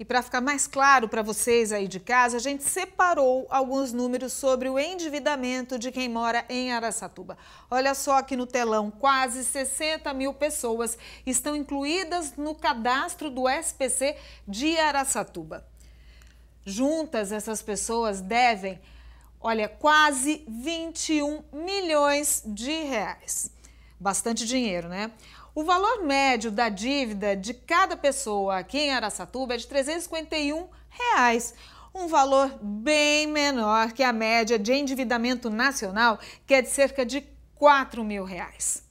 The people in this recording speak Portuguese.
E para ficar mais claro para vocês aí de casa, a gente separou alguns números sobre o endividamento de quem mora em Araçatuba. Olha só aqui no telão, quase 60 mil pessoas estão incluídas no cadastro do SPC de Araçatuba. Juntas, essas pessoas devem, olha, quase 21 milhões de reais bastante dinheiro, né? O valor médio da dívida de cada pessoa aqui em Aracatuba é de R$ 351, reais, um valor bem menor que a média de endividamento nacional, que é de cerca de R$ 4 mil. Reais.